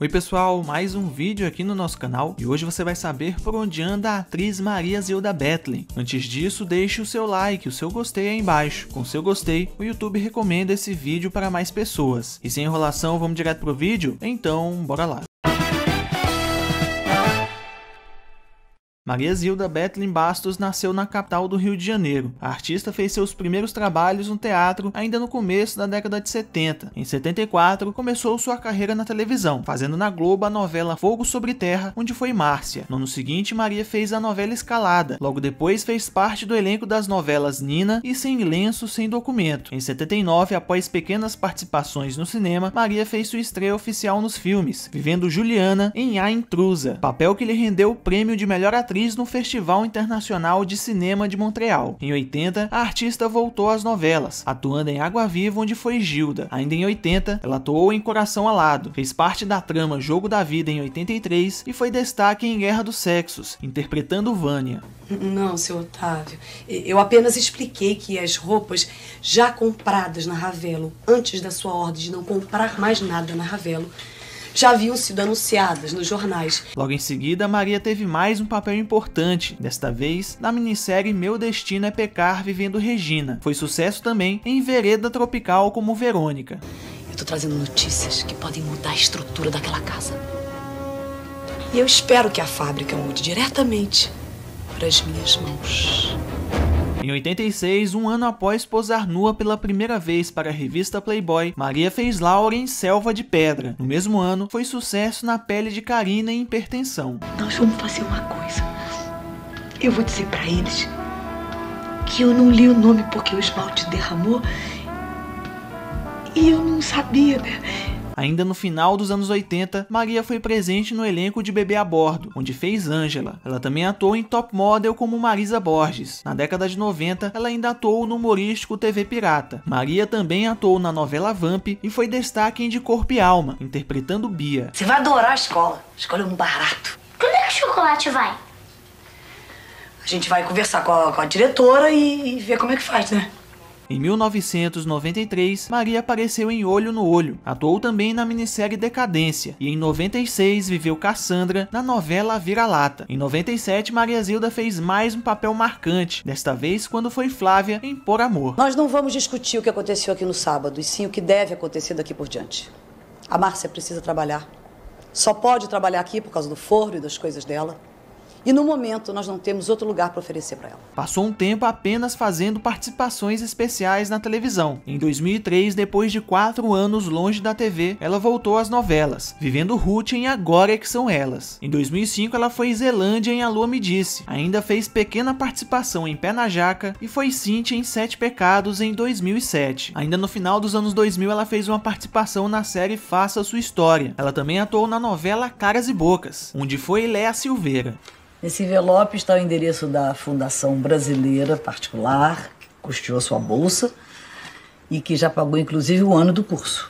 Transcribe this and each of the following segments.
Oi pessoal, mais um vídeo aqui no nosso canal e hoje você vai saber por onde anda a atriz Maria Zilda Bethlen. Antes disso, deixe o seu like, o seu gostei aí embaixo. Com seu gostei, o YouTube recomenda esse vídeo para mais pessoas. E sem enrolação, vamos direto pro vídeo? Então, bora lá. Maria Zilda Bethlen Bastos nasceu na capital do Rio de Janeiro. A artista fez seus primeiros trabalhos no teatro ainda no começo da década de 70. Em 74, começou sua carreira na televisão, fazendo na Globo a novela Fogo sobre Terra, onde foi Márcia. No ano seguinte, Maria fez a novela Escalada. Logo depois, fez parte do elenco das novelas Nina e Sem Lenço, Sem Documento. Em 79, após pequenas participações no cinema, Maria fez sua estreia oficial nos filmes, vivendo Juliana em A Intrusa, papel que lhe rendeu o prêmio de melhor atriz atriz no Festival Internacional de Cinema de Montreal. Em 80, a artista voltou às novelas, atuando em Água Viva, onde foi Gilda. Ainda em 80, ela atuou em Coração Alado, fez parte da trama Jogo da Vida em 83 e foi destaque em Guerra dos Sexos, interpretando Vânia. Não, seu Otávio, eu apenas expliquei que as roupas já compradas na Ravelo, antes da sua ordem de não comprar mais nada na Ravelo, já haviam sido anunciadas nos jornais. Logo em seguida, Maria teve mais um papel importante, desta vez na minissérie Meu Destino é Pecar Vivendo Regina. Foi sucesso também em Vereda Tropical como Verônica. Eu tô trazendo notícias que podem mudar a estrutura daquela casa. E eu espero que a fábrica mude diretamente para as minhas mãos. Em 86, um ano após posar nua pela primeira vez para a revista Playboy, Maria fez Laura em Selva de Pedra. No mesmo ano, foi sucesso na pele de Karina em Hipertensão. Nós vamos fazer uma coisa. Eu vou dizer para eles que eu não li o nome porque o esmalte derramou e eu não sabia, né? Ainda no final dos anos 80, Maria foi presente no elenco de Bebê a Bordo, onde fez Angela. Ela também atuou em Top Model como Marisa Borges. Na década de 90, ela ainda atuou no humorístico TV Pirata. Maria também atuou na novela Vamp e foi destaque em De Corpo e Alma, interpretando Bia. Você vai adorar a escola. A escola é um barato. Quando é que o chocolate vai? A gente vai conversar com a, com a diretora e, e ver como é que faz, né? Em 1993, Maria apareceu em Olho no Olho, atuou também na minissérie Decadência, e em 96 viveu Cassandra na novela Vira-Lata. Em 97, Maria Zilda fez mais um papel marcante, desta vez quando foi Flávia em Por Amor. Nós não vamos discutir o que aconteceu aqui no sábado, e sim o que deve acontecer daqui por diante. A Márcia precisa trabalhar. Só pode trabalhar aqui por causa do forno e das coisas dela. E no momento nós não temos outro lugar para oferecer para ela. Passou um tempo apenas fazendo participações especiais na televisão. Em 2003, depois de quatro anos longe da TV, ela voltou às novelas, vivendo Ruth em Agora é que são elas. Em 2005, ela foi Zelândia em A Lua me disse. Ainda fez pequena participação em Pé na Jaca e foi Cintia em Sete Pecados em 2007. Ainda no final dos anos 2000, ela fez uma participação na série Faça sua história. Ela também atuou na novela Caras e Bocas, onde foi Léa Silveira. Nesse envelope está o endereço da Fundação Brasileira Particular, que custeou a sua bolsa e que já pagou inclusive o ano do curso.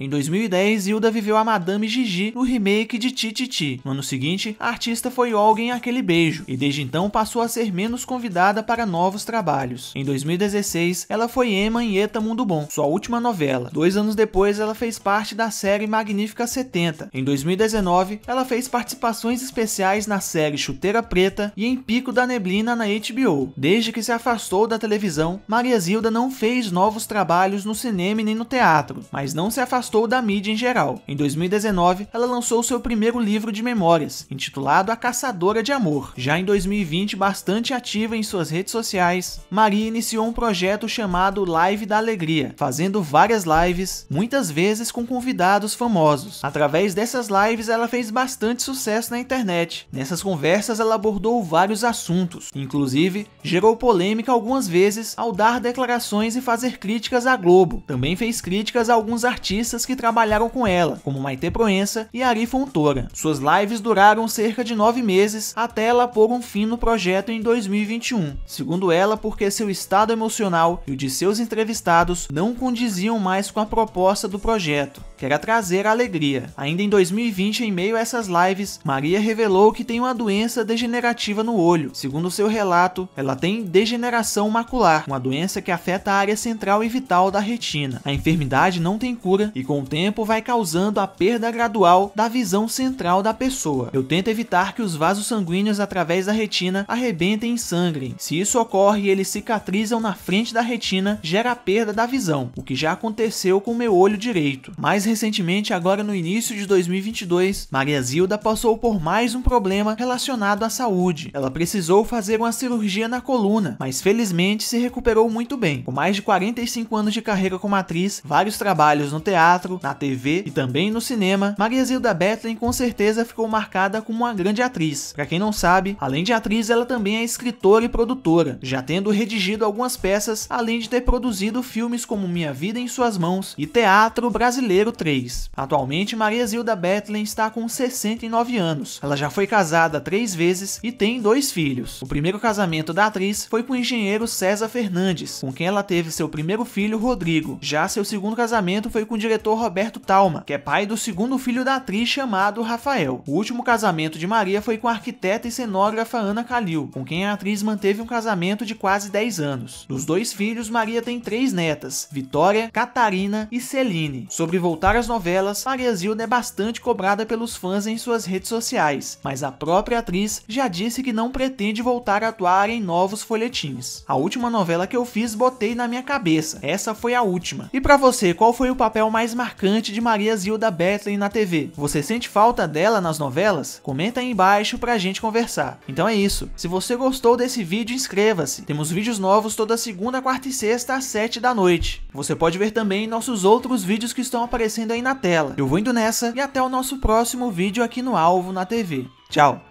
Em 2010, Hilda viveu a Madame Gigi no remake de Tititi. No ano seguinte, a artista foi Olga Aquele Beijo e desde então passou a ser menos convidada para novos trabalhos. Em 2016, ela foi Emma em Eta Mundo Bom, sua última novela. Dois anos depois, ela fez parte da série Magnífica 70. Em 2019, ela fez participações especiais na série Chuteira Preta e em Pico da Neblina na HBO. Desde que se afastou da televisão, Maria Zilda não fez novos trabalhos no cinema nem no teatro, mas não se afastou afastou da mídia em geral. Em 2019, ela lançou seu primeiro livro de memórias, intitulado A Caçadora de Amor. Já em 2020, bastante ativa em suas redes sociais, Maria iniciou um projeto chamado Live da Alegria, fazendo várias lives, muitas vezes com convidados famosos. Através dessas lives, ela fez bastante sucesso na internet. Nessas conversas, ela abordou vários assuntos, inclusive gerou polêmica algumas vezes ao dar declarações e fazer críticas à Globo. Também fez críticas a alguns artistas artistas que trabalharam com ela, como Maite Proença e Ari Fontoura. Suas lives duraram cerca de nove meses até ela pôr um fim no projeto em 2021, segundo ela, porque seu estado emocional e o de seus entrevistados não condiziam mais com a proposta do projeto que era é trazer a alegria. Ainda em 2020, em meio a essas lives, Maria revelou que tem uma doença degenerativa no olho. Segundo seu relato, ela tem degeneração macular, uma doença que afeta a área central e vital da retina. A enfermidade não tem cura e com o tempo vai causando a perda gradual da visão central da pessoa. Eu tento evitar que os vasos sanguíneos através da retina arrebentem e sangrem. Se isso ocorre eles cicatrizam na frente da retina, gera a perda da visão, o que já aconteceu com meu olho direito. Mais recentemente, agora no início de 2022, Maria Zilda passou por mais um problema relacionado à saúde. Ela precisou fazer uma cirurgia na coluna, mas felizmente se recuperou muito bem. Com mais de 45 anos de carreira como atriz, vários trabalhos no teatro, na TV e também no cinema, Maria Zilda Bethlen com certeza ficou marcada como uma grande atriz. Para quem não sabe, além de atriz, ela também é escritora e produtora, já tendo redigido algumas peças, além de ter produzido filmes como Minha Vida em Suas Mãos e Teatro Brasileiro 3. Atualmente, Maria Zilda Bethlen está com 69 anos. Ela já foi casada três vezes e tem dois filhos. O primeiro casamento da atriz foi com o engenheiro César Fernandes, com quem ela teve seu primeiro filho, Rodrigo. Já seu segundo casamento foi com o diretor Roberto Talma, que é pai do segundo filho da atriz chamado Rafael. O último casamento de Maria foi com a arquiteta e cenógrafa Ana Calil, com quem a atriz manteve um casamento de quase 10 anos. Dos dois filhos, Maria tem três netas, Vitória, Catarina e Celine. Sobre voltar várias as novelas, Maria Zilda é bastante cobrada pelos fãs em suas redes sociais, mas a própria atriz já disse que não pretende voltar a atuar em novos folhetins. A última novela que eu fiz botei na minha cabeça, essa foi a última. E para você, qual foi o papel mais marcante de Maria Zilda Bethlen na TV? Você sente falta dela nas novelas? Comenta aí embaixo pra gente conversar. Então é isso, se você gostou desse vídeo, inscreva-se. Temos vídeos novos toda segunda, quarta e sexta às 7 da noite. Você pode ver também nossos outros vídeos que estão aparecendo acontecendo aí na tela. Eu vou indo nessa e até o nosso próximo vídeo aqui no Alvo na TV. Tchau!